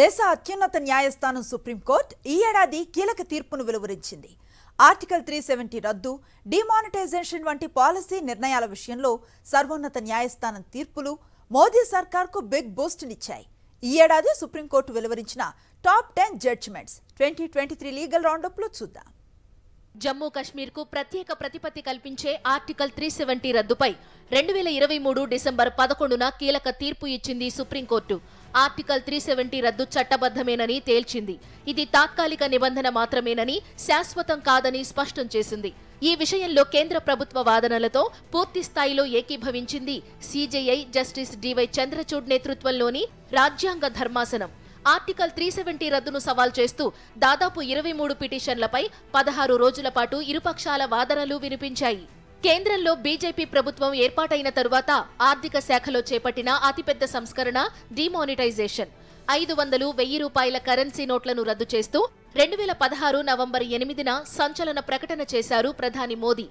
దేశ అత్యున్నత న్యాయస్థానం సుప్రీంకోర్టు ఈ ఏడాది కీలక తీర్పును వెలువరించింది ఆర్టికల్ త్రీ సెవెంటీ రద్దు డిమానిటైజేషన్ వంటి పాలసీ నిర్ణయాల విషయంలో సర్వోన్నత న్యాయస్థానం తీర్పులు మోదీ సర్కార్కు బిగ్ బూస్ట్నిచ్చాయి ఈ ఏడాది సుప్రీంకోర్టు వెలువరించిన top ten judgments twenty twenty three legal రౌండప్లో చూద్దాం జమ్మూ కు ప్రత్యేక ప్రతిపత్తి కల్పించే ఆర్టికల్ త్రీ సెవెంటీ రద్దుపై రెండు వేల ఇరవై మూడు డిసెంబర్ పదకొండున కీలక తీర్పు ఇచ్చింది సుప్రీంకోర్టు ఆర్టికల్ త్రీ సెవెంటీ రద్దు చట్టబద్ధమేనని తేల్చింది ఇది తాత్కాలిక నిబంధన మాత్రమేనని శాశ్వతం కాదని స్పష్టం చేసింది ఈ విషయంలో కేంద్ర ప్రభుత్వ వాదనలతో పూర్తి స్థాయిలో ఏకీభవించింది సీజేఐ జస్టిస్ డివై చంద్రచూడ్ నేతృత్వంలోని రాజ్యాంగ ధర్మాసనం ఆర్టికల్ త్రీ సెవెంటీ రద్దును సవాల్ చేస్తూ దాదాపు ఇరవై మూడు పిటిషన్లపై పదహారు రోజుల పాటు ఇరుపక్షాల వాదనలు వినిపించాయి కేంద్రంలో బీజేపీ ప్రభుత్వం ఏర్పాటైన తరువాత ఆర్థిక శాఖలో చేపట్టిన అతిపెద్ద సంస్కరణ డిమానిటైజేషన్ ఐదు వందలు వెయ్యి రూపాయల కరెన్సీ నోట్లను రద్దు చేస్తూ రెండు వేల పదహారు నవంబర్ ఎనిమిదిన సంచలన ప్రకటన చేశారు ప్రధాని మోదీ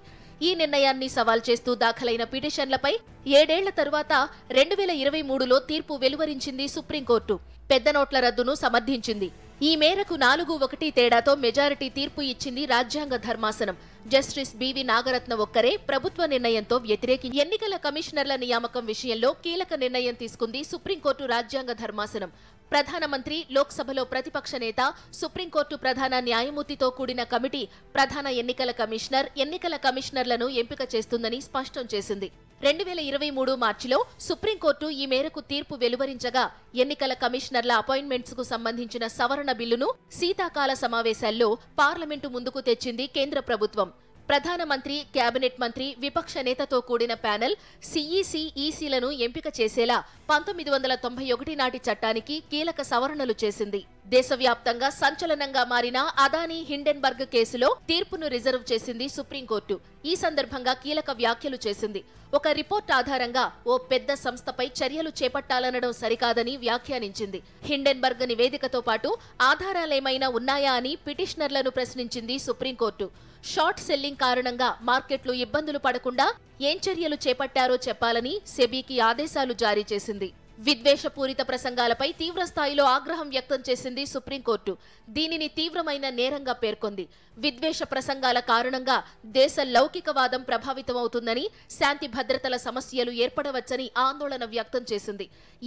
ఈ నిర్ణయాన్ని సవాల్ చేస్తూ దాఖలైన పిటిషన్లపై ఏడేళ్ల తరువాత రెండు వేల ఇరవై మూడులో తీర్పు వెలువరించింది సుప్రీంకోర్టు పెద్ద నోట్ల రద్దును సమర్థించింది ఈ మేరకు నాలుగు ఒకటి తేడాతో మెజారిటీ తీర్పు ఇచ్చింది రాజ్యాంగ ధర్మాసనం జస్టిస్ బివి నాగరత్న ఒక్కరే ప్రభుత్వ నిర్ణయంతో వ్యతిరేకి ఎన్నికల కమిషనర్ల నియామకం విషయంలో కీలక నిర్ణయం తీసుకుంది సుప్రీంకోర్టు రాజ్యాంగ ధర్మాసనం ప్రధానమంత్రి లోక్సభలో ప్రతిపక్ష నేత సుప్రీంకోర్టు ప్రధాన న్యాయమూర్తితో కూడిన కమిటీ ప్రధాన ఎన్నికల కమిషనర్ ఎన్నికల కమిషనర్లను ఎంపిక చేస్తుందని స్పష్టం చేసింది రెండు వేల ఇరవై మూడు మార్చిలో సుప్రీంకోర్టు ఈ మేరకు తీర్పు వెలువరించగా ఎన్నికల కమిషనర్ల అపాయింట్మెంట్స్ కు సంబంధించిన సవరణ బిల్లును శీతాకాల సమావేశాల్లో పార్లమెంటు ముందుకు తెచ్చింది కేంద్ర ప్రభుత్వం ప్రధానమంత్రి కేబినెట్ మంత్రి విపక్ష నేతతో కూడిన ప్యానెల్ సిఈసిఈసీలను ఎంపిక చేసేలా పంతొమ్మిది వందల తొంభై ఒకటి నాటి చట్టానికి కీలక సవరణలు చేసింది దేశవ్యాప్తంగా సంచలనంగా మారిన అదానీ హిండెన్బర్గ్ కేసులో తీర్పును రిజర్వ్ చేసింది సుప్రీంకోర్టు ఈ సందర్భంగా కీలక వ్యాఖ్యలు చేసింది ఒక రిపోర్ట్ ఆధారంగా ఓ పెద్ద సంస్థపై చర్యలు చేపట్టాలనడం సరికాదని వ్యాఖ్యానించింది హిండెన్బర్గ్ నివేదికతో పాటు ఆధారాలేమైనా ఉన్నాయా అని పిటిషనర్లను ప్రశ్నించింది సుప్రీంకోర్టు షార్ట్ సెల్లింగ్ కారణంగా మార్కెట్లు ఇబ్బందులు పడకుండా ఏం చర్యలు చేపట్టారో చెప్పాలని సెబీకి ఆదేశాలు జారీ చేసింది విద్వేషపూరిత ప్రసంగాలపై తీవ్రస్థాయిలో ఆగ్రహం వ్యక్తం చేసింది సుప్రీంకోర్టు దీనిని తీవ్రమైన నేరంగా పేర్కొంది విద్వేష ప్రసంగాల కారణంగా దేశ లౌకికవాదం ప్రభావితమవుతుందని శాంతి భద్రతల సమస్యలు ఏర్పడవచ్చని ఆందోళన వ్యక్తం చేసింది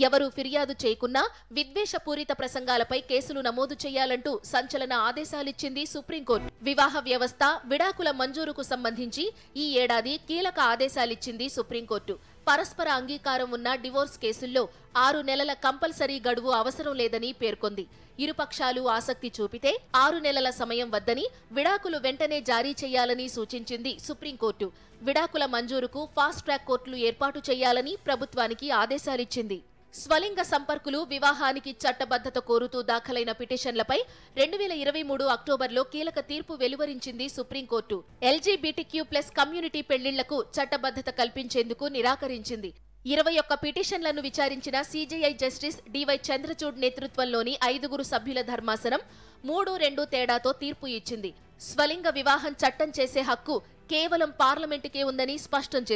ఎవరూ ఫిర్యాదు చేయకున్నా విద్వేషపూరిత ప్రసంగాలపై కేసులు నమోదు చేయాలంటూ సంచలన ఆదేశాలిచ్చింది సుప్రీంకోర్టు వివాహ వ్యవస్థ విడాకుల మంజూరుకు సంబంధించి ఈ ఏడాది కీలక ఆదేశాలిచ్చింది సుప్రీంకోర్టు పరస్పర అంగీకారం ఉన్న డివోర్స్ కేసుల్లో ఆరు నెలల కంపల్సరీ గడువు అవసరం లేదని పేర్కొంది ఇరుపక్షాలు ఆసక్తి చూపితే ఆరు నెలల సమయం వద్దని విడాకులు వెంటనే జారీ చేయాలని సూచించింది సుప్రీంకోర్టు విడాకుల మంజూరుకు ఫాస్ట్ ట్రాక్ కోర్టులు ఏర్పాటు చేయాలని ప్రభుత్వానికి ఆదేశాలిచ్చింది స్వలింగ సంపర్కులు వివాహానికి చట్టబద్ధత కోరుతూ దాఖలైన పిటిషన్లపై రెండు వేల ఇరవై మూడు అక్టోబర్లో కీలక తీర్పు వెలువరించింది సుప్రీంకోర్టు ఎల్జీబీటీక్యూ ప్లస్ కమ్యూనిటీ పెళ్లిళ్లకు చట్టబద్ధత కల్పించేందుకు నిరాకరించింది ఇరవై ఒక్క పిటిషన్లను విచారించిన సీజీఐ జస్టిస్ డివై చంద్రచూడ్ నేతృత్వంలోని ఐదుగురు సభ్యుల ధర్మాసనం మూడు రెండు తేడాతో తీర్పు ఇచ్చింది స్వలింగ వివాహం చట్టం చేసే హక్కు కేవలం పార్లమెంటుకే ఉందని స్పష్టం చేసింది